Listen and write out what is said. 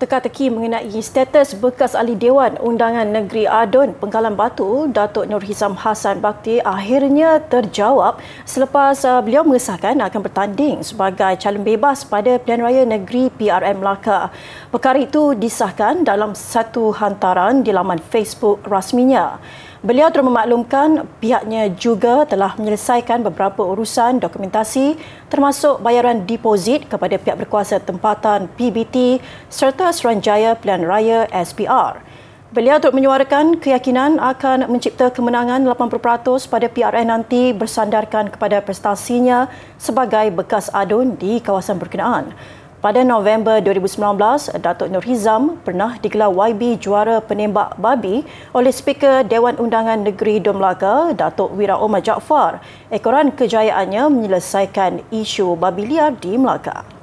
teka-teki mengenai status bekas ahli Dewan Undangan Negeri Adun Pengkalan Batu, Datuk Nur Hizam Hasan Bakti akhirnya terjawab selepas uh, beliau mengesahkan akan bertanding sebagai calon bebas pada Pilihan Raya Negeri PRM Melaka. Perkara itu disahkan dalam satu hantaran di laman Facebook rasminya. Beliau turut memaklumkan pihaknya juga telah menyelesaikan beberapa urusan dokumentasi termasuk bayaran deposit kepada pihak berkuasa tempatan PBT serta Seranjaya Pilihan Raya SPR. Beliau turut menyuarakan keyakinan akan mencipta kemenangan 80% pada PRN nanti bersandarkan kepada prestasinya sebagai bekas adun di kawasan berkenaan. Pada November 2019, Datuk Nur Hizam pernah digelar YB juara penembak babi oleh Speaker Dewan Undangan Negeri Dom Melaka, Datuk Wira Omar Jaafar. Ekoran kejayaannya menyelesaikan isu babi liar di Melaka.